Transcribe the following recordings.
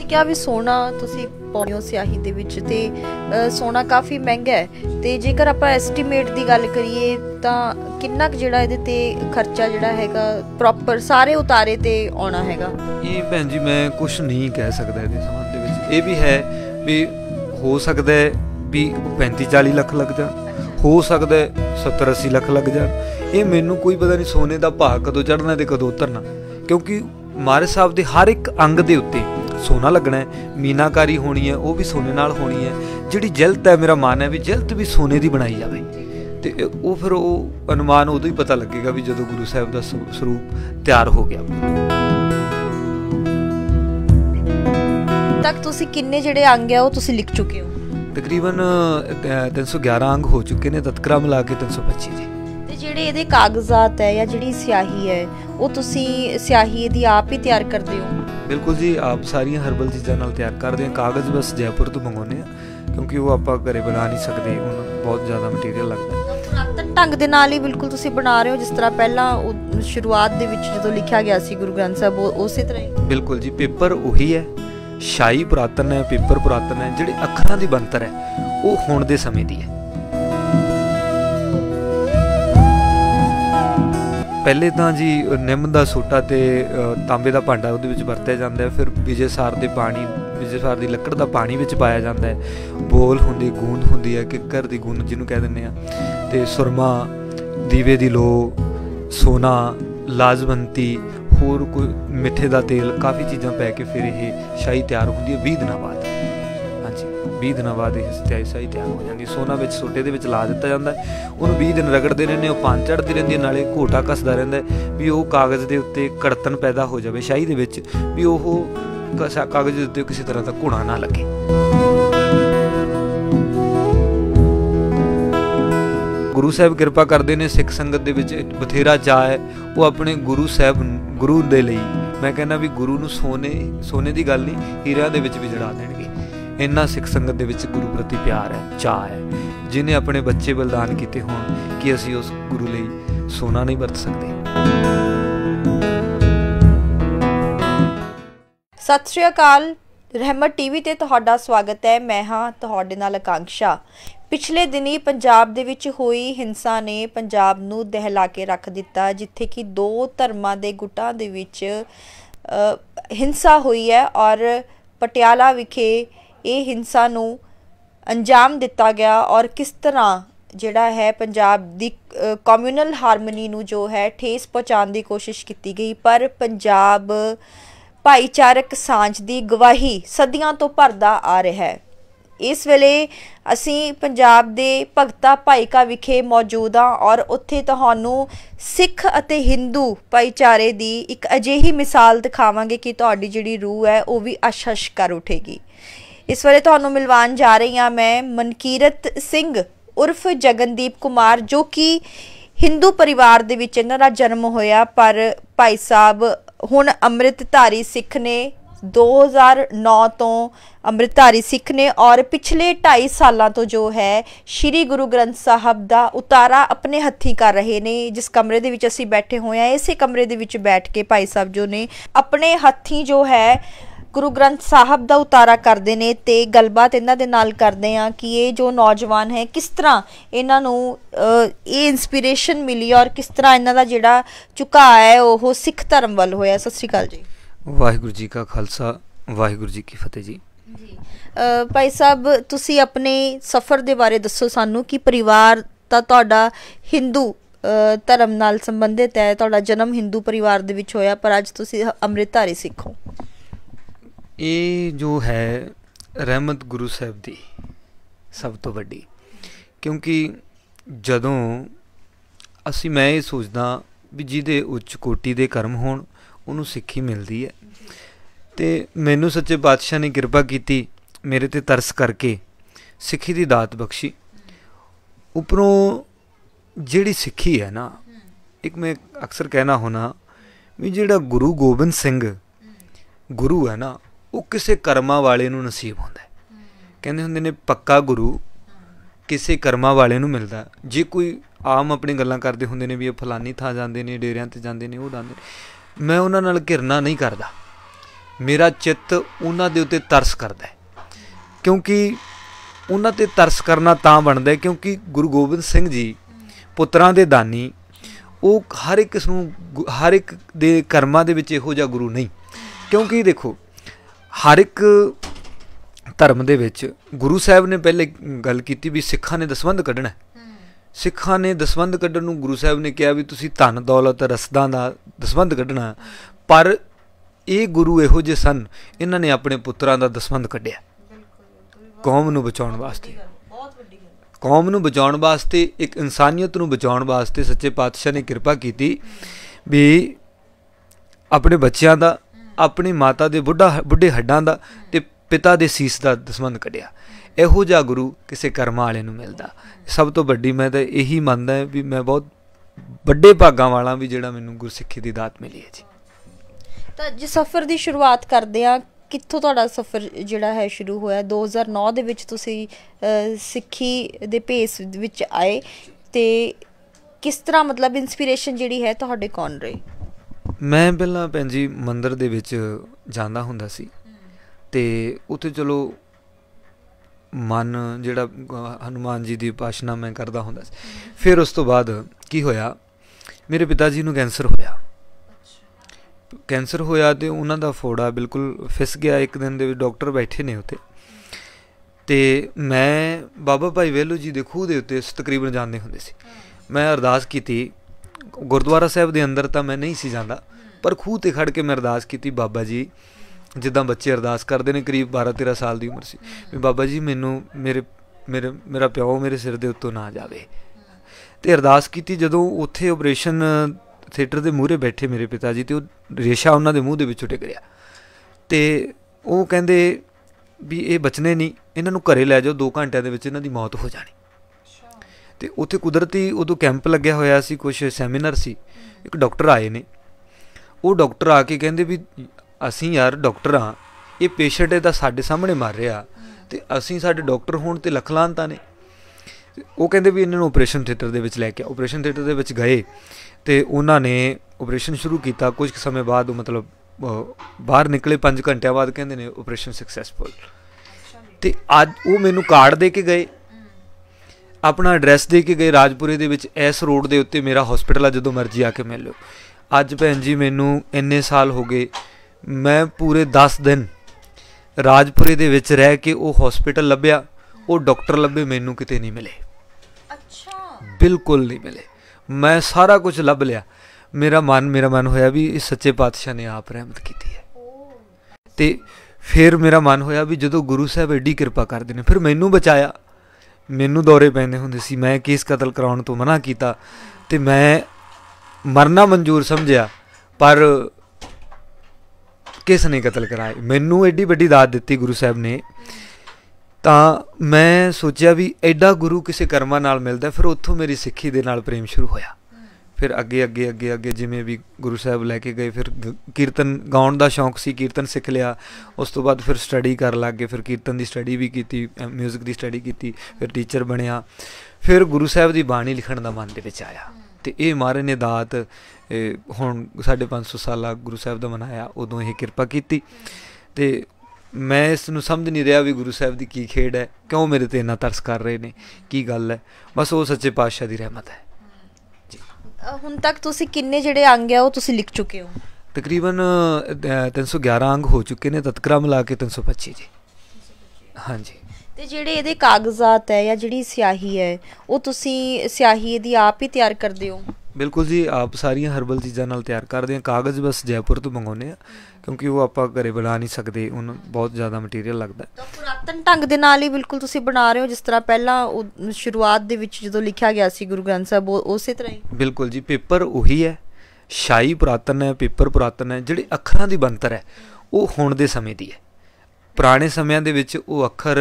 ਤੁਸੀਂ ਕਿਹਾ ਵੀ ਸੋਨਾ ਤੁਸੀਂ ਪਾਉਂਦੇ ਹੋ ਸਿਆਹੀ ਦੇ ਵਿੱਚ ਤੇ ਸੋਨਾ ਕਾਫੀ ਮਹਿੰਗਾ ਹੈ ਤੇ ਜੇਕਰ ਆਪਾਂ ਐਸਟੀਮੇਟ ਦੀ ਗੱਲ ਕਰੀਏ ਤਾਂ ਕਿੰਨਾ ਕੁ ਜਿਹੜਾ ਇਹਦੇ ਤੇ ਖਰਚਾ ਜਿਹੜਾ ਹੈਗਾ ਪ੍ਰੋਪਰ ਸਾਰੇ ਉਤਾਰੇ ਤੇ ਆਉਣਾ ਹੈਗਾ ਇਹ ਭੈਣ ਜੀ ਮੈਂ ਕੁਝ ਨਹੀਂ ਕਹਿ ਸਕਦਾ ਇਹਦੇ ਸੰਬੰਧ ਦੇ ਵਿੱਚ ਇਹ ਵੀ ਹੈ ਵੀ ਹੋ ਸਕਦਾ ਹੈ ਵੀ 35 40 ਲੱਖ ਲੱਗ ਜਾ ਹੋ ਸਕਦਾ ਹੈ 70 80 ਲੱਖ ਲੱਗ ਜਾ ਇਹ ਮੈਨੂੰ ਕੋਈ ਪਤਾ ਨਹੀਂ ਸੋਨੇ ਦਾ ਭਾਅ ਕਦੋਂ ਚੜਨਾ ਤੇ ਕਦੋਂ ਉਤਰਨਾ ਕਿਉਂਕਿ ਮਾਰੇ ਸਾਹਿਬ ਦੇ ਹਰ ਇੱਕ ਅੰਗ ਦੇ ਉੱਤੇ ਸੋਨਾ ਲੱਗਣਾ ਹੈ ਮੀਨਾਕਾਰੀ ਹੋਣੀ ਹੈ ਉਹ ਵੀ ਸੋਨੇ ਨਾਲ ਹੋਣੀ ਹੈ ਜਿਹੜੀ ਜਲਤ ਹੈ ਮੇਰਾ ਮਾਨ ਹੈ ਵੀ ਜਲਤ ਵੀ ਸੋਨੇ ਦੀ ਬਣਾਈ ਜਾਵੇ ਤੇ ਉਹ ਫਿਰ ਉਹ ਅਨੁਮਾਨ ਉਦੋਂ ਹੀ ਪਤਾ ਲੱਗੇਗਾ ਵੀ ਜਦੋਂ ਗੁਰੂ ਸਾਹਿਬ ਦਾ ਸਰੂਪ ਤਿਆਰ ਹੋ ਗਿਆ ਤੱਕ ਤੁਸੀਂ ਕਿੰਨੇ ਜਿਹੜੇ ਅੰਗ ਹੈ ਉਹ ਤੁਸੀਂ ਲਿਖ ਚੁੱਕੇ ਹੋ ਤਕਰੀਬਨ 311 ਅੰਗ ਹੋ ਚੁੱਕੇ ਨੇ ਤਤਕਰਾ ਮਿਲਾ ਕੇ 325 ਜੀ ਤੇ ਜਿਹੜੇ ਇਹਦੇ ਕਾਗਜ਼ਾਤ ਹੈ ਜਾਂ ਜਿਹੜੀ ਸਿਆਹੀ ਹੈ ਉਹ ਤੁਸੀਂ ਸਿਆਹੀ ਦੀ ਆਪ ਹੀ ਤਿਆਰ ਕਰਦੇ ਹੋ ਬਿਲਕੁਲ ਜੀ ਆਪ ਸਾਰੀਆਂ ਹਰਬਲ ਚੀਜ਼ਾਂ ਨਾਲ ਤਿਆਰ ਕਰਦੇ ਆ ਕਾਗਜ਼ ਬਸ ਜੈਪੁਰ ਤੋਂ ਮੰਗਾਉਂਦੇ ਆ ਕਿਉਂਕਿ ਉਹ ਆਪਾਂ ਘਰੇ ਬਣਾ ਨਹੀਂ ਸਕਦੇ ਉਹਨਾਂ ਬਹੁਤ ਜ਼ਿਆਦਾ ਮਟੀਰੀਅਲ ਲੱਗਦਾ ਪੁਰਾਤਨ ਢੰਗ ਦੇ ਨਾਲ ਹੀ ਬਿਲਕੁਲ ਤੁਸੀਂ ਬਣਾ ਰਹੇ ਹੋ ਜਿਸ ਤਰ੍ਹਾਂ ਪਹਿਲਾਂ ਸ਼ੁਰੂਆਤ ਦੇ ਵਿੱਚ ਜਦੋਂ ਲਿਖਿਆ ਗਿਆ ਸੀ ਗੁਰੂ ਗ੍ਰੰਥ ਸਾਹਿਬ ਉਸੇ ਤਰ੍ਹਾਂ ਹੀ ਬਿਲਕੁਲ ਜੀ ਪੇਪਰ ਉਹੀ ਹੈ ਸ਼ਾਈ ਪੁਰਾਤਨ ਹੈ ਪੇਪਰ ਪੁਰਾਤਨ ਹੈ ਜਿਹੜੇ ਅੱਖਰਾਂ ਦੀ ਬੰਤਰ ਹੈ ਉਹ ਹੁਣ ਦੇ ਸਮੇਂ ਦੀ ਹੈ ਪਹਿਲੇ ਤਾਂ ਜੀ ਨਿੰਮ ਦਾ ਸੋਟਾ ਤੇ ਤਾਂਬੇ ਦਾ ਭਾਂਡਾ ਉਹਦੇ ਵਿੱਚ ਵਰਤਿਆ ਜਾਂਦਾ ਹੈ ਫਿਰ ਵਿਜੇਸਾਰ ਦੇ ਪਾਣੀ ਵਿਜੇਸਾਰ ਦੀ ਲੱਕੜ ਦਾ ਪਾਣੀ ਵਿੱਚ ਪਾਇਆ ਜਾਂਦਾ ਹੈ ਬੋਲ ਹੁੰਦੀ ਗੂੰਦ ਹੁੰਦੀ ਹੈ ਕਿੱਕਰ ਦੀ ਗੂੰਦ ਜਿਹਨੂੰ ਕਹਿ ਦਿੰਦੇ ਆ ਤੇ ਸੁਰਮਾ ਦੀਵੇ ਦੀ ਲੋ ਸੋਨਾ ਲਾਜ਼ਵੰਤੀ ਹੋਰ ਕੋਈ ਮਿੱਠੇ ਦਾ ਤੇਲ ਕਾਫੀ ਚੀਜ਼ਾਂ ਪੈ ਕੇ ਫਿਰ ਇਹ ਸ਼ਾਈ ਤਿਆਰ ਹੁੰਦੀ ਹੈ 20 ਦਿਨਾਂ ਬਾਅਦ 20 ਦਿਨਾਂ ਬਾਅਦ ਇਹ ਸਤਿਆਈ ਸਹੀ ਤਿਆਰ ਹੋ ਜਾਂਦੀ ਸੋਨਾ ਵਿੱਚ ਸੋਟੇ ਦੇ ਵਿੱਚ ਲਾ ਦਿੱਤਾ ਜਾਂਦਾ ਉਹਨੂੰ 20 ਦਿਨ ਰਗੜਦੇ ਰਹਿੰਦੇ ਉਹ ਪਾਣ ਚੜਦੀ ਰਹਿੰਦੀ ਨਾਲੇ ਘੋਟਾ ਕੱਸਦਾ ਰਹਿੰਦਾ ਵੀ ਉਹ ਕਾਗਜ਼ ਦੇ ਉੱਤੇ ਕੜਤਨ ਪੈਦਾ ਹੋ ਜਾਵੇ ਸ਼ਾਹੀ ਦੇ ਵਿੱਚ ਵੀ ਉਹ ਕਾਗਜ਼ ਦੇ ਉੱਤੇ ਕਿਸੇ ਤਰ੍ਹਾਂ ਦਾ ਘੁਣਾ ਨਾ ਲੱਗੇ ਗੁਰੂ ਸਾਹਿਬ ਕਿਰਪਾ ਕਰਦੇ ਨੇ ਸਿੱਖ ਸੰਗਤ ਦੇ ਵਿੱਚ ਬਥੇਰਾ ਚਾਹ ਹੈ ਉਹ ਆਪਣੇ ਗੁਰੂ ਸਾਹਿਬ ਗੁਰੂ ਦੇ ਲਈ ਮੈਂ ਕਹਿੰਦਾ ਵੀ ਗੁਰੂ ਨੂੰ ਸੋਨੇ ਸੋਨੇ ਦੀ ਗੱਲ ਨਹੀਂ ਹੀਰਿਆਂ ਦੇ ਵਿੱਚ ਵੀ ਜੜਾ ਦੇਣਗੇ ਇੰਨਾ ਸਿੱਖ ਸੰਗਤ ਦੇ ਵਿੱਚ ਗੁਰੂ ਪ੍ਰਤੀ ਪਿਆਰ ਹੈ ਚਾਹ ਹੈ ਜਿਨੇ ਆਪਣੇ ਬੱਚੇ ਬਲਦਾਨ ਕੀਤੇ ਹੋਣ ਕਿ ਅਸੀਂ ਉਸ ਗੁਰੂ ਲਈ ਸੋਨਾ ਨਹੀਂ ਵਰਤ ਸਕਦੇ ਸਤਿ ਸ਼੍ਰੀ ਅਕਾਲ ਰਹਿਮਤ ਟੀਵੀ ਤੇ ਤੁਹਾਡਾ ਸਵਾਗਤ ਹੈ ਮੈਂ ਹਾਂ ਤੁਹਾਡੇ ਨਾਲ ਆਕਾਂਸ਼ਾ ਪਿਛਲੇ ਦਿਨੀ ਪੰਜਾਬ ਦੇ ਵਿੱਚ ਹੋਈ ਹਿੰਸਾ ਨੇ ਪੰਜਾਬ ਨੂੰ ਦਹਿਲਾ ਕੇ ਰੱਖ ਦਿੱਤਾ ਜਿੱਥੇ ਕਿ ਦੋ ਧਰਮਾਂ ਦੇ ਗੁੱਟਾਂ ਦੇ ਵਿੱਚ ਹਿੰਸਾ ਹੋਈ ਹੈ ਔਰ ਪਟਿਆਲਾ ਵਿਖੇ ਇਹ ਹਿੰਸਾ ਨੂੰ ਅੰਜਾਮ ਦਿੱਤਾ ਗਿਆ ਔਰ ਕਿਸ ਤਰ੍ਹਾਂ ਜਿਹੜਾ ਹੈ ਪੰਜਾਬ ਦੀ ਕਮਿਊਨਲ ਹਾਰਮਨੀ ਨੂੰ ਜੋ ਹੈ ਠੇਸ ਪਹੁੰਚਾਉਣ ਦੀ ਕੋਸ਼ਿਸ਼ ਕੀਤੀ ਗਈ ਪਰ ਪੰਜਾਬ ਭਾਈਚਾਰਕ ਸਾਂਝ ਦੀ ਗਵਾਹੀ ਸਦੀਆਂ ਤੋਂ ਭਰਦਾ ਆ ਰਿਹਾ ਹੈ ਇਸ ਵੇਲੇ ਅਸੀਂ ਪੰਜਾਬ ਦੇ ਭਗਤਾ ਭਾਈਕਾ ਵਿਖੇ ਮੌਜੂਦ ਹਾਂ ਔਰ ਉੱਥੇ ਤੁਹਾਨੂੰ ਸਿੱਖ ਅਤੇ Hindu ਭਾਈਚਾਰੇ ਦੀ ਇੱਕ ਅਜਿਹੀ ਮਿਸਾਲ ਦਿਖਾਵਾਂਗੇ ਕਿ ਤੁਹਾਡੀ ਜਿਹੜੀ ਰੂਹ ਹੈ ਉਹ ਵੀ ਅਸ਼ਸ਼ ਕਰ ਉਠੇਗੀ ਇਸ ਵੇਲੇ ਤੁਹਾਨੂੰ ਮਿਲਵਾਨ ਜਾ ਰਹੀ ਹਾਂ ਮੈਂ ਮਨਕੀਰਤ ਸਿੰਘ ਉਰਫ ਜਗਨਦੀਪ ਕੁਮਾਰ ਜੋ ਕਿ ਹਿੰਦੂ ਪਰਿਵਾਰ ਦੇ ਵਿੱਚ ਇਹਨਾਂ ਦਾ ਜਨਮ ਹੋਇਆ ਪਰ ਭਾਈ ਸਾਹਿਬ ਹੁਣ ਅੰਮ੍ਰਿਤਧਾਰੀ ਸਿੱਖ ਨੇ 2009 ਤੋਂ ਅੰਮ੍ਰਿਤਧਾਰੀ ਸਿੱਖ ਨੇ ਔਰ ਪਿਛਲੇ 2.5 ਸਾਲਾਂ ਤੋਂ ਜੋ ਹੈ ਸ੍ਰੀ ਗੁਰੂ ਗ੍ਰੰਥ ਸਾਹਿਬ ਦਾ ਉਤਾਰਾ ਆਪਣੇ ਹੱਥੀ ਕਰ ਰਹੇ ਨੇ ਜਿਸ ਕਮਰੇ ਦੇ ਵਿੱਚ ਅਸੀਂ ਬੈਠੇ ਹੋਏ ਆ ਇਸੇ ਕਮਰੇ ਦੇ ਵਿੱਚ ਬੈਠ ਕੇ ਭਾਈ ਸਾਹਿਬ ਜੋ ਨੇ ਆਪਣੇ ਹੱਥੀ ਜੋ ਹੈ ਗੁਰੂ ਗ੍ਰੰਥ ਸਾਹਿਬ ਦਾ ਉਤਾਰਾ ਕਰਦੇ ਨੇ ਤੇ ਗੱਲਬਾਤ ਇਹਨਾਂ ਦੇ ਨਾਲ ਕਰਦੇ ਆ ਕਿ ਇਹ ਜੋ ਨੌਜਵਾਨ ਹੈ ਕਿਸ ਤਰ੍ਹਾਂ ਇਹਨਾਂ ਨੂੰ ਇਹ ਇਨਸਪੀਰੇਸ਼ਨ ਮਿਲੀ ਔਰ ਕਿਸ ਤਰ੍ਹਾਂ ਇਹਨਾਂ ਦਾ ਜਿਹੜਾ ਝੁਕਾਅ ਹੈ ਉਹ ਸਿੱਖ ਧਰਮ ਵੱਲ ਹੋਇਆ ਸਤਿ ਸ੍ਰੀ ਅਕਾਲ ਜੀ ਵਾਹਿਗੁਰੂ ਜੀ ਕਾ ਖਾਲਸਾ ਵਾਹਿਗੁਰੂ ਜੀ ਕੀ ਫਤਿਹ ਜੀ ਜੀ ਭਾਈ ਸਾਹਿਬ ਤੁਸੀਂ ਆਪਣੇ ਸਫ਼ਰ ਦੇ ਬਾਰੇ ਦੱਸੋ ਸਾਨੂੰ ਕਿ ਪਰਿਵਾਰ ਤਾਂ ਤੁਹਾਡਾ ਹਿੰਦੂ ਧਰਮ ਨਾਲ ਸੰਬੰਧਿਤ ਹੈ ਤੁਹਾਡਾ ਜਨਮ ਹਿੰਦੂ ਪਰਿਵਾਰ ਦੇ ਵਿੱਚ ਹੋਇਆ ਪਰ ਅੱਜ ਤੁਸੀਂ ਅੰਮ੍ਰਿਤਧਾਰੀ ਸਿੱਖ ਹੋ ਇਹ ਜੋ ਹੈ ਰਹਿਮਤ ਗੁਰੂ ਸਾਹਿਬ ਦੀ ਸਭ ਤੋਂ ਵੱਡੀ ਕਿਉਂਕਿ ਜਦੋਂ ਅਸੀਂ ਮੈਂ ਇਹ ਸੋਚਦਾ ਵੀ ਜਿਹਦੇ ਉੱਚ ਕੋਟੀ ਦੇ ਕਰਮ ਹੋਣ ਉਹਨੂੰ ਸਿੱਖੀ ਮਿਲਦੀ ਹੈ ਤੇ ਮੈਨੂੰ ਸੱਚੇ ਪਾਤਸ਼ਾਹ ਨੇ ਕਿਰਪਾ ਕੀਤੀ ਮੇਰੇ ਤੇ ਤਰਸ ਕਰਕੇ ਸਿੱਖੀ ਦੀ ਦਾਤ ਬਖਸ਼ੀ ਉਪਰੋਂ ਜਿਹੜੀ ਸਿੱਖੀ ਹੈ ਨਾ ਇੱਕ ਮੈਂ ਅਕਸਰ ਕਹਿਣਾ ਹੋਣਾ ਵੀ ਜਿਹੜਾ ਗੁਰੂ ਗੋਬਿੰਦ ਸਿੰਘ ਗੁਰੂ ਹੈ ਨਾ ਉਹ ਕਿਸੇ ਕਰਮਾਂ ਵਾਲੇ ਨੂੰ ਨਸੀਬ ਹੁੰਦਾ ਹੈ ਕਹਿੰਦੇ ਹੁੰਦੇ ਨੇ ਪੱਕਾ ਗੁਰੂ ਕਿਸੇ ਕਰਮਾਂ ਵਾਲੇ ਨੂੰ ਮਿਲਦਾ ਜੇ ਕੋਈ ਆਮ ਆਪਣੀ ਗੱਲਾਂ ਕਰਦੇ ਹੁੰਦੇ ਨੇ ਵੀ ਇਹ ਫਲਾਨੀ ਥਾਂ ਜਾਂਦੇ ਨੇ ਡੇਰਿਆਂ ਤੇ ਜਾਂਦੇ ਨੇ ਉਹ ਜਾਂਦੇ ਮੈਂ ਉਹਨਾਂ ਨਾਲ ਘਿਰਨਾ ਨਹੀਂ ਕਰਦਾ ਮੇਰਾ ਚਿੱਤ ਉਹਨਾਂ ਦੇ ਉੱਤੇ ਤਰਸ ਕਰਦਾ ਹੈ ਕਿਉਂਕਿ ਉਹਨਾਂ ਤੇ ਤਰਸ ਕਰਨਾ ਤਾਂ ਬਣਦਾ ਕਿਉਂਕਿ ਗੁਰੂ ਗੋਬਿੰਦ ਸਿੰਘ ਜੀ ਪੁੱਤਰਾਂ ਦੇ ਦਾਨੀ ਉਹ ਹਰ ਇੱਕ ਨੂੰ ਹਰ ਇੱਕ ਦੇ ਕਰਮਾਂ ਦੇ ਵਿੱਚ ਇਹੋ ਜਿਹਾ ਗੁਰੂ ਨਹੀਂ ਕਿਉਂਕਿ ਦੇਖੋ ਹਰ ਇੱਕ ਧਰਮ ਦੇ ਵਿੱਚ ਗੁਰੂ ਸਾਹਿਬ ਨੇ ਪਹਿਲੇ ਗੱਲ ਕੀਤੀ ਵੀ ਸਿੱਖਾਂ ਨੇ ਦਸਵੰਧ ਕੱਢਣਾ ਸਿੱਖਾਂ ਨੇ ਦਸਵੰਧ ਕੱਢਣ ਨੂੰ ਗੁਰੂ ਸਾਹਿਬ ਨੇ ਕਿਹਾ ਵੀ ਤੁਸੀਂ ਧਨ ਦੌਲਤ ਰਸਦਾਂ ਦਾ ਦਸਵੰਧ ਕੱਢਣਾ ਪਰ ਇਹ ਗੁਰੂ ਇਹੋ ਜਿਹੇ ਸਨ ਇਹਨਾਂ ਨੇ ਆਪਣੇ ਪੁੱਤਰਾਂ ਦਾ ਦਸਵੰਧ ਕੱਢਿਆ ਕੌਮ ਨੂੰ ਬਚਾਉਣ ਵਾਸਤੇ ਕੌਮ ਨੂੰ ਬਚਾਉਣ ਵਾਸਤੇ ਇੱਕ ਇਨਸਾਨੀਅਤ ਨੂੰ ਬਚਾਉਣ ਵਾਸਤੇ ਸੱਚੇ ਪਾਤਸ਼ਾਹ ਨੇ ਕਿਰਪਾ ਕੀਤੀ ਵੀ ਆਪਣੇ ਬੱਚਿਆਂ ਦਾ ਆਪਣੀ ਮਾਤਾ ਦੇ ਬੁੱਢਾ ਬੁੱਢੇ ਹੱਡਾਂ ਦਾ ਤੇ ਪਿਤਾ ਦੇ ਸੀਸ ਦਾ ਦਸਮੰਦ ਕੱਢਿਆ ਇਹੋ ਜਿਹਾ ਗੁਰੂ ਕਿਸੇ ਕਰਮਾ ਵਾਲੇ ਨੂੰ ਮਿਲਦਾ ਸਭ ਤੋਂ ਵੱਡੀ ਮੈਂ ਤਾਂ ਇਹੀ ਮੰਨਦਾ ਵੀ ਮੈਂ ਬਹੁਤ ਵੱਡੇ ਭਾਗਾਂ ਵਾਲਾ ਵੀ ਜਿਹੜਾ ਮੈਨੂੰ ਗੁਰਸਿੱਖੀ ਦੀ ਦਾਤ ਮਿਲੀ ਹੈ ਜੀ ਤਾਂ ਜੇ ਸਫ਼ਰ ਦੀ ਸ਼ੁਰੂਆਤ ਕਰਦੇ ਆ ਕਿੱਥੋਂ ਤੁਹਾਡਾ ਸਫ਼ਰ ਜਿਹੜਾ ਹੈ ਸ਼ੁਰੂ ਹੋਇਆ 2009 ਦੇ ਵਿੱਚ ਤੁਸੀਂ ਸਿੱਖੀ ਦੇ ਭੇਸ ਵਿੱਚ ਆਏ ਤੇ ਕਿਸ ਤਰ੍ਹਾਂ ਮਤਲਬ ਇਨਸਪੀਰੇਸ਼ਨ ਜਿਹੜੀ ਹੈ ਤੁਹਾਡੇ ਕੋਲ ਰਹੀ ਮੈਂ ਪਹਿਲਾਂ ਭੈਣ ਜੀ ਮੰਦਿਰ ਦੇ ਵਿੱਚ ਜਾਂਦਾ ਹੁੰਦਾ ਸੀ ਤੇ ਉੱਥੇ ਚਲੋ ਮਨ ਜਿਹੜਾ ਹਨੂਮਾਨ ਜੀ ਦੀ ਉਪਾਸ਼ਨਾ ਮੈਂ ਕਰਦਾ ਹੁੰਦਾ ਸੀ ਫਿਰ ਉਸ ਤੋਂ ਬਾਅਦ ਕੀ ਹੋਇਆ ਮੇਰੇ ਪਿਤਾ ਜੀ ਨੂੰ ਕੈਂਸਰ ਹੋਇਆ ਕੈਂਸਰ ਹੋਇਆ ਤੇ ਉਹਨਾਂ ਦਾ ਫੋੜਾ ਬਿਲਕੁਲ ਫਿਸ ਗਿਆ ਇੱਕ ਦਿਨ ਦੇ ਵਿੱਚ ਡਾਕਟਰ ਬੈਠੇ ਨੇ ਉੱਤੇ ਤੇ ਮੈਂ ਬਾਬਾ ਭਾਈ ਵੇਲੂ ਜੀ ਦੇ ਖੂਹ ਦੇ ਉੱਤੇ ਤਕਰੀਬਨ ਜਾਂਦੇ ਹੁੰਦੇ ਸੀ ਮੈਂ ਅਰਦਾਸ ਕੀਤੀ ਗੁਰਦੁਆਰਾ ਸਾਹਿਬ ਦੇ ਅੰਦਰ ਤਾਂ ਮੈਂ ਨਹੀਂ ਸੀ ਜਾਂਦਾ ਪਰ ਖੂਹ ਤੇ ਖੜ ਕੇ ਮੈਂ ਅਰਦਾਸ ਕੀਤੀ ਬਾਬਾ ਜੀ ਜਿੱਦਾਂ ਬੱਚੇ ਅਰਦਾਸ ਕਰਦੇ ਨੇ ਕਰੀਬ 12 13 ਸਾਲ ਦੀ ਉਮਰ ਸੀ ਵੀ ਬਾਬਾ ਜੀ ਮੈਨੂੰ ਮੇਰੇ ਮੇਰੇ ਮੇਰਾ ਪਿਓ ਮੇਰੇ ਸਿਰ ਦੇ ਉੱਤੋਂ ਨਾ ਜਾਵੇ ਤੇ ਅਰਦਾਸ ਕੀਤੀ ਜਦੋਂ ਉੱਥੇ ਆਪਰੇਸ਼ਨ ਥੀਏਟਰ ਦੇ ਮੂਹਰੇ ਬੈਠੇ ਮੇਰੇ ਪਿਤਾ ਜੀ ਤੇ ਉਹ ਰੇਸ਼ਾ ਉਹਨਾਂ ਦੇ ਮੂੰਹ ਦੇ ਵਿੱਚੋਂ ਟਿਕਰਿਆ ਤੇ ਉਹ ਕਹਿੰਦੇ ਵੀ ਇਹ ਬਚਨੇ ਨਹੀਂ ਇਹਨਾਂ ਨੂੰ ਘਰੇ ਲੈ ਜਾਓ 2 ਘੰਟਿਆਂ ਦੇ ਵਿੱਚ ਇਹਨਾਂ ਦੀ ਮੌਤ ਹੋ ਜਾਣੀ ਤੇ ਉੱਥੇ ਕੁਦਰਤੀ ਉਦੋਂ ਕੈਂਪ ਲੱਗਿਆ ਹੋਇਆ ਸੀ ਕੁਝ ਸੈਮੀਨਾਰ ਸੀ ਇੱਕ ਡਾਕਟਰ ਆਏ ਨੇ ਉਹ ਡਾਕਟਰ ਆ ਕੇ ਕਹਿੰਦੇ ਵੀ ਅਸੀਂ ਯਾਰ ਡਾਕਟਰ ਆ ਇਹ ਪੇਸ਼ੈਂਟ ਇਹਦਾ ਸਾਡੇ ਸਾਹਮਣੇ ਮਰ ਰਿਹਾ ਤੇ ਅਸੀਂ ਸਾਡੇ ਡਾਕਟਰ ਹੋਣ ਤੇ ਲੱਖ ਲਾਂਤਾਂ ਨੇ ਉਹ ਕਹਿੰਦੇ ਵੀ ਇਹਨਾਂ ਨੂੰ ਆਪਰੇਸ਼ਨ ਥੀਏਟਰ ਦੇ ਵਿੱਚ ਲੈ ਕੇ ਆਪਰੇਸ਼ਨ ਥੀਏਟਰ ਦੇ ਵਿੱਚ ਗਏ ਤੇ ਉਹਨਾਂ ਨੇ ਆਪਰੇਸ਼ਨ ਸ਼ੁਰੂ ਕੀਤਾ ਕੁਝ ਸਮੇਂ ਬਾਅਦ ਉਹ ਮਤਲਬ ਬਾਹਰ ਨਿਕਲੇ 5 ਘੰਟਿਆਂ ਬਾਅਦ ਕਹਿੰਦੇ ਨੇ ਆਪਰੇਸ਼ਨ ਸਕਸੈਸਫੁਲ ਤੇ ਅੱਜ ਉਹ ਮੈਨੂੰ ਕਾਰਡ ਦੇ ਕੇ ਗਏ ਆਪਣਾ ਐਡਰੈਸ ਦੇ ਕੇ ਗਏ ਰਾਜਪੁਰੇ ਦੇ ਵਿੱਚ ਐਸ ਰੋਡ ਦੇ ਉੱਤੇ ਮੇਰਾ ਹਸਪੀਟਲ ਆ ਜਦੋਂ ਮਰਜ਼ੀ ਆ ਕੇ ਮਿਲ ਲਿਓ ਅੱਜ ਭੈਣ ਜੀ ਮੈਨੂੰ ਇੰਨੇ ਸਾਲ ਹੋ ਗਏ ਮੈਂ ਪੂਰੇ 10 ਦਿਨ ਰਾਜਪੁਰੇ ਦੇ ਵਿੱਚ ਰਹਿ ਕੇ ਉਹ ਹਸਪੀਟਲ ਲੱਭਿਆ ਉਹ ਡਾਕਟਰ ਲੱਭੇ ਮੈਨੂੰ ਕਿਤੇ ਨਹੀਂ ਮਿਲੇ ਅੱਛਾ ਬਿਲਕੁਲ ਨਹੀਂ ਮਿਲੇ ਮੈਂ ਸਾਰਾ ਕੁਝ ਲੱਭ ਲਿਆ ਮੇਰਾ ਮਨ ਮੇਰਾ ਮਨ ਹੋਇਆ ਵੀ ਇਹ ਸੱਚੇ ਪਾਤਸ਼ਾਹ ਨੇ ਆਪ ਰਹਿਮਤ ਕੀਤੀ ਹੈ ਤੇ ਫਿਰ ਮੇਰਾ ਮਨ ਹੋਇਆ ਵੀ ਜਦੋਂ ਗੁਰੂ ਸਾਹਿਬ ਐਡੀ ਕਿਰਪਾ ਕਰਦੇ ਨੇ ਫਿਰ ਮੈਨੂੰ ਬਚਾਇਆ ਮੈਨੂੰ ਦੌਰੇ ਪੈਂਦੇ ਹੁੰਦੇ ਸੀ ਮੈਂ ਕੇਸ ਕਤਲ ਕਰਾਉਣ ਤੋਂ ਮਨਾ ਕੀਤਾ ਤੇ ਮੈਂ ਮਰਨਾ ਮਨਜ਼ੂਰ ਸਮਝਿਆ ਪਰ ਕਿਸ ਨੇ ਕਤਲ ਕਰਾਏ ਮੈਨੂੰ ਐਡੀ ਵੱਡੀ ਦਾਤ ਦਿੱਤੀ ਗੁਰੂ ਸਾਹਿਬ ਨੇ ਤਾਂ ਮੈਂ ਸੋਚਿਆ ਵੀ ਐਡਾ ਗੁਰੂ ਕਿਸੇ ਕਰਮਾਂ ਨਾਲ ਮਿਲਦਾ ਫਿਰ ਉੱਥੋਂ ਮੇਰੀ ਸਿੱਖੀ ਦੇ ਨਾਲ ਪ੍ਰੇਮ ਸ਼ੁਰੂ ਹੋਇਆ ਫਿਰ ਅੱਗੇ ਅੱਗੇ ਅੱਗੇ ਅੱਗੇ ਜਿਵੇਂ ਵੀ ਗੁਰੂ ਸਾਹਿਬ ਲੈ ਕੇ ਗਏ ਫਿਰ ਕੀਰਤਨ ਗਾਉਣ ਦਾ ਸ਼ੌਂਕ ਸੀ ਕੀਰਤਨ ਸਿੱਖ ਲਿਆ ਉਸ ਤੋਂ ਬਾਅਦ ਫਿਰ ਸਟੱਡੀ ਕਰਨ ਲੱਗ ਗਏ ਫਿਰ ਕੀਰਤਨ ਦੀ ਸਟੱਡੀ ਵੀ ਕੀਤੀ 뮤직 ਦੀ ਸਟੱਡੀ ਕੀਤੀ ਫਿਰ ਟੀਚਰ ਬਣਿਆ ਫਿਰ ਗੁਰੂ ਸਾਹਿਬ ਦੀ ਬਾਣੀ ਲਿਖਣ ਦਾ ਮਨ ਦੇ ਵਿੱਚ ਆਇਆ ਤੇ ਇਹ ਮਾਰੇ ਨੇ ਦਾਤ ਹੁਣ 550 ਸਾਲਾ ਗੁਰੂ ਸਾਹਿਬ ਦਾ ਮਨਾਇਆ ਉਦੋਂ ਇਹ ਕਿਰਪਾ ਕੀਤੀ ਤੇ ਮੈਂ ਇਸ ਨੂੰ ਸਮਝ ਨਹੀਂ ਰਿਹਾ ਵੀ ਗੁਰੂ ਸਾਹਿਬ ਦੀ ਕੀ ਖੇਡ ਹੈ ਕਿਉਂ ਮੇਰੇ ਤੇ ਇੰਨਾ ਤਰਸ ਕਰ ਰਹੇ ਨੇ ਕੀ ਗੱਲ ਹੈ ਬਸ ਉਹ ਸੱਚੇ ਪਾਤਸ਼ਾਹ ਦੀ ਰਹਿਮਤ ਹੈ ਹੁਣ ਤੱਕ ਤੁਸੀਂ ਕਿੰਨੇ ਜਿਹੜੇ ਅੰਗ ਆ ਉਹ ਤੁਸੀਂ ਲਿਖ ਚੁੱਕੇ ਹੋ ਤਕਰੀਬਨ 311 ਅੰਗ ਹੋ ਚੁੱਕੇ ਨੇ ਤਤਕਰਾ ਮਿਲਾ ਕੇ 325 ਜੀ ਹਾਂਜੀ ਤੇ ਜਿਹੜੇ ਇਹਦੇ ਕਾਗਜ਼ਾਤ ਹੈ ਜਾਂ ਜਿਹੜੀ ਸਿਆਹੀ ਹੈ ਉਹ ਤੁਸੀਂ ਸਿਆਹੀ ਦੀ ਆਪ ਹੀ ਤਿਆਰ ਕਰਦੇ ਹੋ ਬਿਲਕੁਲ ਜੀ ਆਪ ਸਾਰੀਆਂ ਹਰਬਲ ਚੀਜ਼ਾਂ ਨਾਲ ਤਿਆਰ ਕਰਦੇ ਆ ਕਾਗਜ਼ ਬਸ ਜੈਪੁਰ ਤੋਂ ਮੰਗਾਉਨੇ ਆ ਕਿਉਂਕਿ ਉਹ ਆਪਾਂ ਘਰੇ ਬਣਾ ਨਹੀਂ ਸਕਦੇ ਉਹਨ ਬਹੁਤ ਜ਼ਿਆਦਾ ਮਟੀਰੀਅਲ ਲੱਗਦਾ ਤਾਂ ਪੁਰਾਤਨ ਢੰਗ ਦੇ ਨਾਲ ਹੀ ਬਿਲਕੁਲ ਤੁਸੀਂ ਬਣਾ ਰਹੇ ਹੋ ਜਿਸ ਤਰ੍ਹਾਂ ਪਹਿਲਾਂ ਉਹ ਸ਼ੁਰੂਆਤ ਦੇ ਵਿੱਚ ਜਦੋਂ ਲਿਖਿਆ ਗਿਆ ਸੀ ਗੁਰੂ ਗ੍ਰੰਥ ਸਾਹਿਬ ਉਸੇ ਤਰ੍ਹਾਂ ਹੀ ਬਿਲਕੁਲ ਜੀ ਪੇਪਰ ਉਹੀ ਹੈ ਸ਼ਾਈ ਪੁਰਾਤਨ ਹੈ ਪੇਪਰ ਪੁਰਾਤਨ ਹੈ ਜਿਹੜੇ ਅੱਖਰਾਂ ਦੀ ਬੰਤਰ ਹੈ ਉਹ ਹੁਣ ਦੇ ਸਮੇਂ ਦੀ ਹੈ ਪੁਰਾਣੇ ਸਮਿਆਂ ਦੇ ਵਿੱਚ ਉਹ ਅੱਖਰ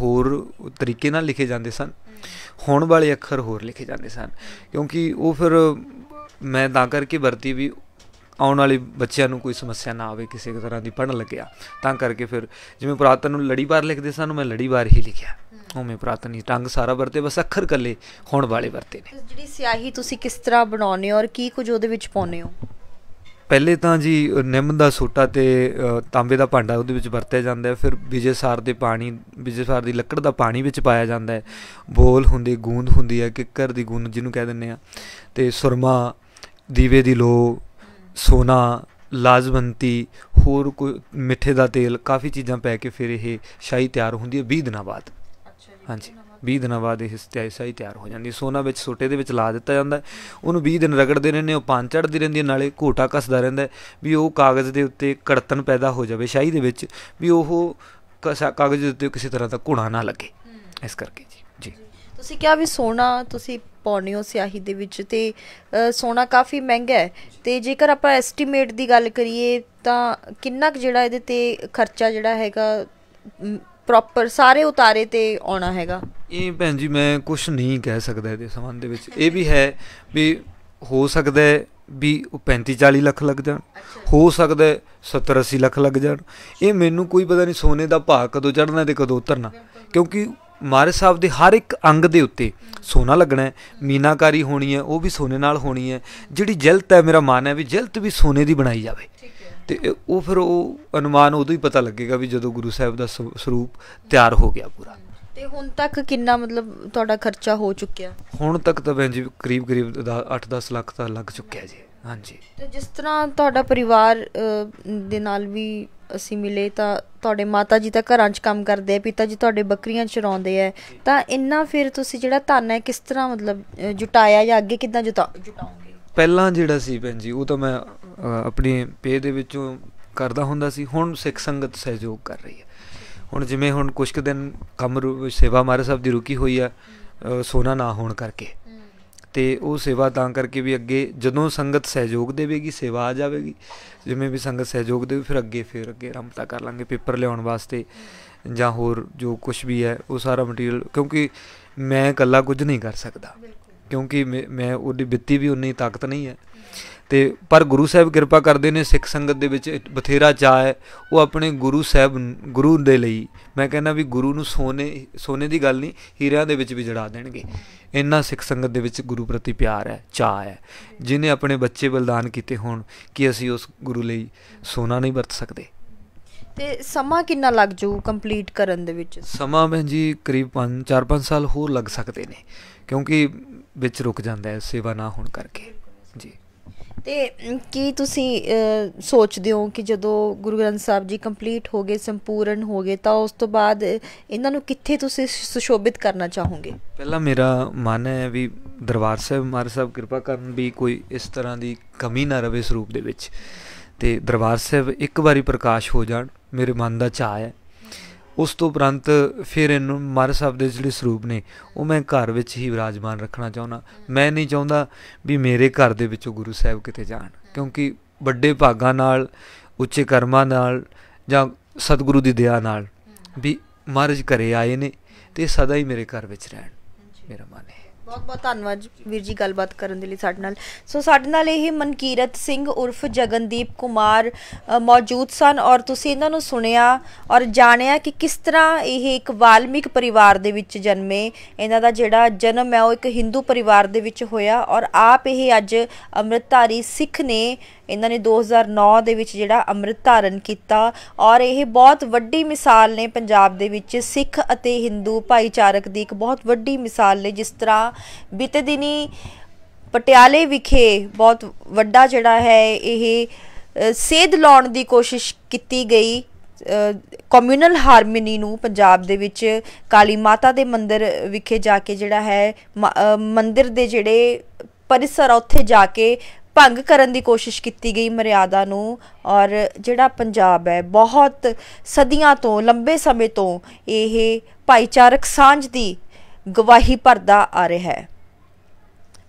ਹੋਰ ਤਰੀਕੇ ਨਾਲ ਲਿਖੇ ਜਾਂਦੇ ਸਨ ਹੁਣ ਵਾਲੇ ਅੱਖਰ ਹੋਰ ਲਿਖੇ ਜਾਂਦੇ ਸਨ ਕਿਉਂਕਿ ਉਹ ਫਿਰ ਮੈਂ ਤਾਂ ਕਰਕੇ ਵਰਤੀ ਵੀ ਆਉਣ ਵਾਲੇ ਬੱਚਿਆਂ ਨੂੰ ਕੋਈ ਸਮੱਸਿਆ ਨਾ ਆਵੇ ਕਿਸੇ ਤਰ੍ਹਾਂ ਦੀ ਪੜਨ ਲੱਗਿਆ ਤਾਂ ਕਰਕੇ ਫਿਰ ਜਿਵੇਂ ਪੁਰਾਤਨ ਨੂੰ ਲੜੀਵਾਰ ਲਿਖਦੇ ਸਨ ਮੈਂ ਲੜੀਵਾਰ ਹੀ ਲਿਖਿਆ ਉਵੇਂ ਪੁਰਾਤਨ ਹੀ ਟੰਗ ਸਾਰਾ ਵਰਤੇ ਬਸ ਅੱਖਰ ਕੱਲੇ ਹੁਣ ਵਾਲੇ ਵਰਤੇ ਨੇ ਜਿਹੜੀ ਸਿਆਹੀ ਤੁਸੀਂ ਕਿਸ ਤਰ੍ਹਾਂ ਬਣਾਉਨੇ ਹੋ ਔਰ ਕੀ ਕੁਝ ਉਹਦੇ ਵਿੱਚ ਪਾਉਨੇ ਹੋ ਪਹਿਲੇ ਤਾਂ ਜੀ ਨਿੰਮ ਦਾ ਸੋਟਾ ਤੇ ਤਾਂਬੇ ਦਾ ਭਾਂਡਾ ਉਹਦੇ ਵਿੱਚ ਵਰਤਿਆ ਜਾਂਦਾ ਹੈ ਫਿਰ ਵਿਜੇਸਾਰ ਦੇ ਪਾਣੀ ਵਿਜੇਸਾਰ ਦੀ ਲੱਕੜ ਦਾ ਪਾਣੀ ਵਿੱਚ ਪਾਇਆ ਜਾਂਦਾ ਹੈ ਬੋਲ ਹੁੰਦੀ ਗੂੰਦ ਹੁੰਦੀ ਹੈ ਕਿੱਕਰ ਦੀ ਗੂੰਦ ਜਿਹਨੂੰ ਕਹਿ ਦਿੰਦੇ ਆ ਤੇ ਸੁਰਮਾ ਦੀਵੇ ਦੀ ਲੋ ਸੋਨਾ ਲਾਜ਼ਵੰਤੀ ਹੋਰ ਕੋਈ ਮਿੱਠੇ ਦਾ ਤੇਲ ਕਾਫੀ ਚੀਜ਼ਾਂ ਪੈ ਕੇ ਫਿਰ ਇਹ ਸ਼ਾਹੀ ਤਿਆਰ ਹੁੰਦੀ ਹੈ 20 ਦਿਨਾਂ ਬਾਅਦ ਹਾਂਜੀ 20 ਦਿਨਾਂ ਬਾਅਦ ਇਹ ਸਿਆਹੀ ਤਿਆਰ ਹੋ ਜਾਂਦੀ ਸੋਨਾ ਵਿੱਚ ਸੋਟੇ ਦੇ ਵਿੱਚ ਲਾ ਦਿੱਤਾ ਜਾਂਦਾ ਉਹਨੂੰ 20 ਦਿਨ ਰਗੜਦੇ ਰਹਿੰਦੇ ਉਹ ਪਾਂ ਚੜਦੀ ਰਹਿੰਦੀ ਨਾਲੇ ਘੋਟਾ ਕੱਸਦਾ ਰਹਿੰਦਾ ਵੀ ਉਹ ਕਾਗਜ਼ ਦੇ ਉੱਤੇ ਕੜਤਨ ਪੈਦਾ ਹੋ ਜਾਵੇ ਸ਼ਾਹੀ ਦੇ ਵਿੱਚ ਵੀ ਉਹ ਕਾਗਜ਼ ਦੇ ਉੱਤੇ ਕਿਸੇ ਤਰ੍ਹਾਂ ਦਾ ਘੁਣਾ ਨਾ ਲੱਗੇ ਇਸ ਕਰਕੇ ਜੀ ਜੀ ਤੁਸੀਂ ਕਿਹਾ ਵੀ ਸੋਨਾ ਤੁਸੀਂ ਪਾਉਣੇ ਹੋ ਸਿਆਹੀ ਦੇ ਵਿੱਚ ਤੇ ਸੋਨਾ ਕਾਫੀ ਮਹਿੰਗਾ ਹੈ ਤੇ ਜੇਕਰ ਆਪਾਂ ਐਸਟੀਮੇਟ ਦੀ ਗੱਲ ਕਰੀਏ ਤਾਂ ਕਿੰਨਾ ਕੁ ਜਿਹੜਾ ਇਹਦੇ ਤੇ ਖਰਚਾ ਜਿਹੜਾ ਹੈਗਾ ਪ੍ਰੋਪਰ ਸਾਰੇ ਉਤਾਰੇ ਤੇ ਆਉਣਾ ਹੈਗਾ ਇਹ ਭੈਣ ਜੀ ਮੈਂ ਕੁਝ ਨਹੀਂ ਕਹਿ ਸਕਦਾ ਇਹਦੇ ਸੰਬੰਧ ਦੇ ਵਿੱਚ ਇਹ ਵੀ ਹੈ ਵੀ ਹੋ ਸਕਦਾ ਹੈ ਵੀ ਉਹ 35 40 ਲੱਖ ਲੱਗ ਜਾਣ ਹੋ ਸਕਦਾ 70 80 ਲੱਖ ਲੱਗ ਜਾਣ ਇਹ ਮੈਨੂੰ ਕੋਈ ਪਤਾ ਨਹੀਂ ਸੋਨੇ ਦਾ ਭਾਅ ਕਦੋਂ ਚੜਨਾ ਤੇ ਕਦੋਂ ਉਤਰਨਾ ਕਿਉਂਕਿ ਮਾਰੇ ਸਾਹਿਬ ਦੇ ਹਰ ਇੱਕ ਅੰਗ ਦੇ ਉੱਤੇ ਸੋਨਾ ਲੱਗਣਾ ਹੈ ਮੀਨਾਕਾਰੀ ਹੋਣੀ ਹੈ ਉਹ ਵੀ ਸੋਨੇ ਨਾਲ ਹੋਣੀ ਹੈ ਜਿਹੜੀ ਜਲਤ ਹੈ ਮੇਰਾ ਮਾਨ ਹੈ ਵੀ ਜਲਤ ਵੀ ਸੋਨੇ ਦੀ ਬਣਾਈ ਜਾਵੇ ਤੇ ਉਹ ਫਿਰ ਉਹ ਅਨੁਮਾਨ ਉਦੋਂ ਹੀ ਪਤਾ ਲੱਗੇਗਾ ਵੀ ਜਦੋਂ ਗੁਰੂ ਸਾਹਿਬ ਦਾ ਸਰੂਪ ਤਿਆਰ ਹੋ ਗਿਆ ਪੂਰਾ ਤੇ ਹੁਣ ਤੱਕ ਕਿੰਨਾ ਮਤਲਬ ਤੁਹਾਡਾ ਖਰਚਾ ਹੋ ਚੁੱਕਿਆ ਹੁਣ ਤੱਕ ਤਾਂ ਭੈਣ ਜੀ ਕਰੀਬ ਕਰੀਬ 8-10 ਲੱਖ ਤਾਂ ਲੱਗ ਚੁੱਕਿਆ ਜੀ ਹਾਂਜੀ ਤੇ ਜਿਸ ਤਰ੍ਹਾਂ ਤੁਹਾਡਾ ਪਰਿਵਾਰ ਦੇ ਨਾਲ ਵੀ ਅਸੀਂ ਮਿਲੇ ਤਾਂ ਤੁਹਾਡੇ ਮਾਤਾ ਜੀ ਤਾਂ ਘਰਾਂ 'ਚ ਕੰਮ ਕਰਦੇ ਆ ਪਿਤਾ ਜੀ ਤੁਹਾਡੇ ਬੱਕਰੀਆਂ ਚਰਾਉਂਦੇ ਆ ਤਾਂ ਇੰਨਾ ਫਿਰ ਤੁਸੀਂ ਜਿਹੜਾ ਧਨ ਹੈ ਕਿਸ ਤਰ੍ਹਾਂ ਮਤਲਬ ਜੁਟਾਇਆ ਜਾਂ ਅੱਗੇ ਕਿੱਦਾਂ ਜੁਟਾਉਂਗੇ ਪਹਿਲਾਂ ਜਿਹੜਾ ਸੀ ਭੈਣ ਜੀ ਉਹ ਤਾਂ ਮੈਂ ਆਪਣੀ ਪੇ ਦੇ ਵਿੱਚੋਂ ਕਰਦਾ ਹੁੰਦਾ ਸੀ ਹੁਣ ਸਿੱਖ ਸੰਗਤ ਸਹਿਯੋਗ ਕਰ ਰਹੀ ਹੈ ਹੁਣ ਜਿਵੇਂ ਹੁਣ ਕੁਝ ਦਿਨ ਕੰਮ ਸੇਵਾ ਮਾਰੇ ਸਾਹਿਬ ਦੀ ਰੁਕੀ ਹੋਈ ਆ ਸੋਨਾ ਨਾ ਹੋਣ ਕਰਕੇ ਤੇ ਉਹ ਸੇਵਾ ਤਾਂ ਕਰਕੇ ਵੀ ਅੱਗੇ ਜਦੋਂ ਸੰਗਤ ਸਹਿਯੋਗ ਦੇਵੇਗੀ ਸੇਵਾ ਆ ਜਾਵੇਗੀ ਜਿਵੇਂ ਵੀ ਸੰਗਤ ਸਹਿਯੋਗ ਦੇਵੇ ਫਿਰ ਅੱਗੇ ਫਿਰ ਅੱਗੇ ਰਮਤਾ ਕਰ ਲਾਂਗੇ ਪੇਪਰ ਲਿਆਉਣ ਵਾਸਤੇ ਜਾਂ ਹੋਰ ਜੋ ਕੁਝ ਵੀ ਹੈ ਉਹ ਸਾਰਾ ਮਟੀਰੀਅਲ ਕਿਉਂਕਿ ਮੈਂ ਇਕੱਲਾ ਕੁਝ ਨਹੀਂ ਕਰ ਸਕਦਾ ਕਿਉਂਕਿ ਮੈਂ ਉਹਦੀ ਬਿੱਤੀ ਵੀ ਉਨੀ ਤਾਕਤ ਨਹੀਂ ਹੈ ਤੇ ਪਰ ਗੁਰੂ ਸਾਹਿਬ ਕਿਰਪਾ ਕਰਦੇ ਨੇ ਸਿੱਖ ਸੰਗਤ ਦੇ ਵਿੱਚ ਬਥੇਰਾ ਚਾਹ ਹੈ ਉਹ ਆਪਣੇ ਗੁਰੂ ਸਾਹਿਬ ਗੁਰੂ ਦੇ ਲਈ ਮੈਂ ਕਹਿੰਦਾ ਵੀ ਗੁਰੂ ਨੂੰ ਸੋਨੇ ਸੋਨੇ ਦੀ ਗੱਲ ਨਹੀਂ ਹੀਰਿਆਂ ਦੇ ਵਿੱਚ ਵੀ ਜੜਾ ਦੇਣਗੇ ਇੰਨਾ ਸਿੱਖ ਸੰਗਤ ਦੇ ਵਿੱਚ ਗੁਰੂ ਪ੍ਰਤੀ ਪਿਆਰ ਹੈ ਚਾਹ ਹੈ ਜਿਨੇ ਆਪਣੇ ਬੱਚੇ ਬਲਦਾਨ ਕੀਤੇ ਹੋਣ ਕਿ ਅਸੀਂ ਉਸ ਗੁਰੂ ਲਈ ਸੋਨਾ ਨਹੀਂ ਵਰਤ ਸਕਦੇ ਤੇ ਸਮਾਂ ਕਿੰਨਾ ਲੱਗ ਜੂ ਕੰਪਲੀਟ ਕਰਨ ਦੇ ਵਿੱਚ ਸਮਾਂ ਮੈਂ ਜੀ ਕਰੀਬ 5 4-5 ਸਾਲ ਹੋਰ ਲੱਗ ਸਕਦੇ ਨੇ ਕਿਉਂਕਿ ਵਿੱਚ ਰੁਕ ਜਾਂਦਾ ਹੈ ਸੇਵਾ ਨਾ ਹੋਣ ਕਰਕੇ ਜੀ ਤੇ ਕੀ ਤੁਸੀਂ ਸੋਚਦੇ ਹੋ ਕਿ ਜਦੋਂ ਗੁਰੂ ਗ੍ਰੰਥ ਸਾਹਿਬ ਜੀ ਕੰਪਲੀਟ ਹੋ ਗਏ ਸੰਪੂਰਨ ਹੋ ਗਏ ਤਾਂ ਉਸ ਤੋਂ ਬਾਅਦ ਇਹਨਾਂ ਨੂੰ ਕਿੱਥੇ ਤੁਸੀਂ ਸੁਸ਼ੋਭਿਤ ਕਰਨਾ ਚਾਹੋਗੇ ਪਹਿਲਾਂ ਮੇਰਾ ਮਨ ਹੈ ਵੀ ਦਰਬਾਰ ਸਾਹਿਬ ਮਾਰ ਸਾਹਿਬ ਕਿਰਪਾ ਕਰਨ ਵੀ ਕੋਈ ਇਸ ਤਰ੍ਹਾਂ ਦੀ ਕਮੀ ਨਾ ਰਵੇ ਸਰੂਪ ਦੇ ਵਿੱਚ ਤੇ ਦਰਬਾਰ ਸਾਹਿਬ ਇੱਕ ਵਾਰੀ ਪ੍ਰਕਾਸ਼ ਹੋ ਜਾਣ ਮੇਰੇ ਮਨ ਦਾ ਚਾਹ ਹੈ ਉਸ ਤੋਂ ਉਪਰੰਤ ਫਿਰ ਇਹਨੂੰ ਮਰ ਸਾਹਿਬ ਦੇ ਜਿਹੜੇ ਸਰੂਪ ਨੇ ਉਹ ਮੈਂ ਘਰ ਵਿੱਚ ਹੀ ਵਿਰਾਜਮਾਨ ਰੱਖਣਾ ਚਾਹੁੰਦਾ ਮੈਂ ਨਹੀਂ ਚਾਹੁੰਦਾ ਵੀ ਮੇਰੇ ਘਰ ਦੇ ਵਿੱਚੋਂ ਗੁਰੂ ਸਾਹਿਬ ਕਿਤੇ ਜਾਣ ਕਿਉਂਕਿ ਵੱਡੇ ਭਾਗਾਂ ਨਾਲ ਉੱਚੇ ਕਰਮਾਂ ਨਾਲ ਜਾਂ ਸਤਿਗੁਰੂ ਦੀ ਦਇਆ ਨਾਲ ਵੀ ਮਹਾਰਾਜ ਘਰੇ ਆਏ ਨੇ ਤੇ ਸਦਾ ਹੀ ਮੇਰੇ ਘਰ ਵਿੱਚ ਰਹਿਣ ਮੇਰਾ ਮਨ ਹੈ ਬਹੁਤ ਬਹੁਤ ਧੰਨਵਾਦ ਵੀਰ ਜੀ ਗੱਲਬਾਤ ਕਰਨ ਦੇ ਲਈ ਸਾਡੇ ਨਾਲ ਸੋ ਸਾਡੇ ਨਾਲ ਇਹ ਮਨਕੀਰਤ ਸਿੰਘ ਉਰਫ ਜਗਨਦੀਪ ਕੁਮਾਰ ਮੌਜੂਦ ਸਨ ਔਰ ਤੁਸੀਂ ਇਹਨਾਂ ਨੂੰ ਸੁਣਿਆ ਔਰ ਜਾਣਿਆ ਕਿ ਕਿਸ ਤਰ੍ਹਾਂ ਇਹ ਇੱਕ ਵਾਲਮਿਕ ਪਰਿਵਾਰ ਦੇ ਵਿੱਚ ਜਨਮੇ ਇਹਨਾਂ ਦਾ ਜਿਹੜਾ ਜਨਮ ਹੈ ਉਹ ਇੱਕ ਹਿੰਦੂ ਪਰਿਵਾਰ ਦੇ ਵਿੱਚ ਹੋਇਆ ਔਰ ਆਪ ਇਹ ਅੱਜ ਅੰਮ੍ਰਿਤਧਾਰੀ ਸਿੱਖ ਨੇ ਇਹਨਾਂ ਨੇ 2009 ਦੇ ਵਿੱਚ ਜਿਹੜਾ ਅੰਮ੍ਰਿਤ ਧਾਰਨ ਕੀਤਾ ਔਰ ਇਹ ਬਹੁਤ ਵੱਡੀ ਮਿਸਾਲ ਨੇ ਪੰਜਾਬ ਦੇ ਵਿੱਚ ਸਿੱਖ ਅਤੇ ਹਿੰਦੂ ਭਾਈਚਾਰਕ ਦੀ ਇੱਕ ਬਹੁਤ ਵੱਡੀ ਮਿਸਾਲ ਨੇ ਜਿਸ ਤਰ੍ਹਾਂ ਬੀਤੇ ਦਿਨੀ ਪਟਿਆਲੇ ਵਿਖੇ ਬਹੁਤ ਵੱਡਾ ਜਿਹੜਾ ਹੈ ਇਹ ਸੇਧ ਲਾਉਣ ਦੀ ਕੋਸ਼ਿਸ਼ ਕੀਤੀ ਗਈ ਕਮਿਊਨਲ ਹਾਰਮਨੀ ਨੂੰ ਪੰਜਾਬ ਦੇ ਵਿੱਚ ਕਾਲੀ ਮਾਤਾ ਦੇ ਮੰਦਿਰ ਵਿਖੇ ਜਾ ਕੇ ਜਿਹੜਾ ਹੈ ਮੰਦਿਰ ਦੇ ਜਿਹੜੇ ਪਰਿਸਰ ਉੱਥੇ ਜਾ ਕੇ ਭੰਗ ਕਰਨ ਦੀ ਕੋਸ਼ਿਸ਼ ਕੀਤੀ ਗਈ ਮਰਿਆਦਾ ਨੂੰ ਔਰ ਜਿਹੜਾ ਪੰਜਾਬ ਹੈ ਬਹੁਤ ਸਦੀਆਂ ਤੋਂ ਲੰਬੇ ਸਮੇਂ ਤੋਂ ਇਹ ਭਾਈਚਾਰਕ ਸਾਂਝ ਦੀ ਗਵਾਹੀ ਭਰਦਾ ਆ ਰਿਹਾ ਹੈ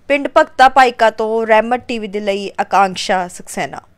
ਪਿੰਡ ਭਗਤਾ ਪਾਈਕਾ ਤੋਂ ਰਹਿਮਤ ਟੀਵੀ ਦੇ ਲਈ ਆਕਾਂਖਸ਼ਾ ਸਕਸੈਨਾ